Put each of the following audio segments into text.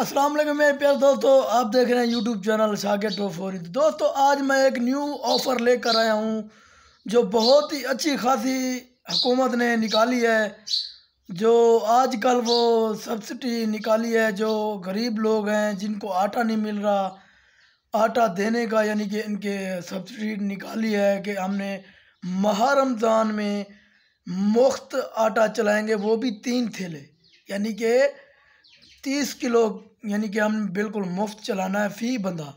असलम मेरे प्यार दोस्तों आप देख रहे हैं यूट्यूब चैनल शागिर टो तो फोर दोस्तों आज मैं एक न्यू ऑफ़र लेकर आया हूँ जो बहुत ही अच्छी खासी हुकूमत ने निकाली है जो आजकल वो सब्सिडी निकाली है जो गरीब लोग हैं जिनको आटा नहीं मिल रहा आटा देने का यानी कि इनके सब्सिडी निकाली है कि हमने माह रमज़ान में मुफ्त आटा चलाएँगे वो भी तीन थैले यानी कि तीस किलो यानी कि हम बिल्कुल मुफ्त चलाना है फ़ी बंदा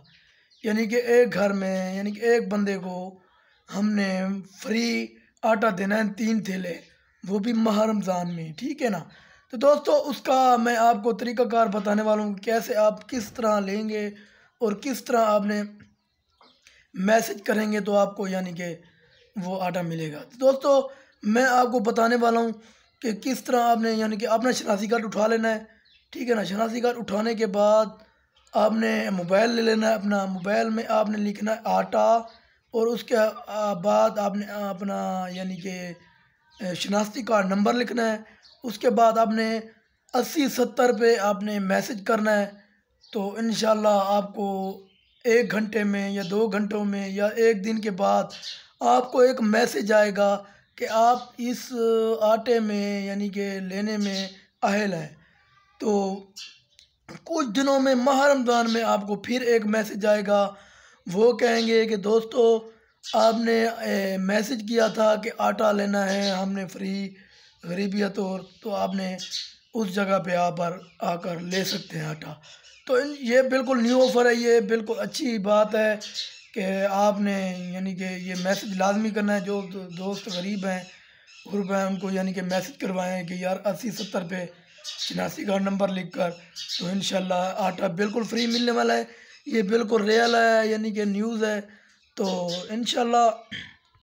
यानी कि एक घर में यानी कि एक बंदे को हमने फ्री आटा देना है तीन थैले वो भी माह रमज़ान में ठीक है ना तो दोस्तों उसका मैं आपको तरीक़ाकार बताने वाला हूँ कैसे आप किस तरह लेंगे और किस तरह आपने मैसेज करेंगे तो आपको यानी कि वो आटा मिलेगा तो दोस्तों मैं आपको बताने वाला हूँ कि किस तरह आपने यानी कि अपना शनासी कार्ड उठा लेना है ठीक है ना शनासी कार्ड उठाने के बाद आपने मोबाइल ले लेना है अपना मोबाइल में आपने लिखना है आटा और उसके बाद आपने अपना यानी कि शनासी कार्ड नंबर लिखना है उसके बाद आपने अस्सी सत्तर पे आपने मैसेज करना है तो इन आपको एक घंटे में या दो घंटों में या एक दिन के बाद आपको एक मैसेज आएगा कि आप इस आटे में यानी कि लेने में अहल हैं तो कुछ दिनों में माह रमज़ान में आपको फिर एक मैसेज आएगा वो कहेंगे कि दोस्तों आपने मैसेज किया था कि आटा लेना है हमने फ्री गरीबियत तौर तो, तो आपने उस जगह पे आप आकर ले सकते हैं आटा तो ये बिल्कुल न्यू ऑफ़र है ये बिल्कुल अच्छी बात है कि आपने यानी कि ये मैसेज लाजमी करना है जो दोस्त गरीब हैं गुरब हैं उनको यानी कि मैसेज करवाएं कि यार अस्सी सत्तर पे छियासी का नंबर लिख कर तो इन आटा बिल्कुल फ्री मिलने वाला है ये बिल्कुल रियल है यानी कि न्यूज़ है तो इन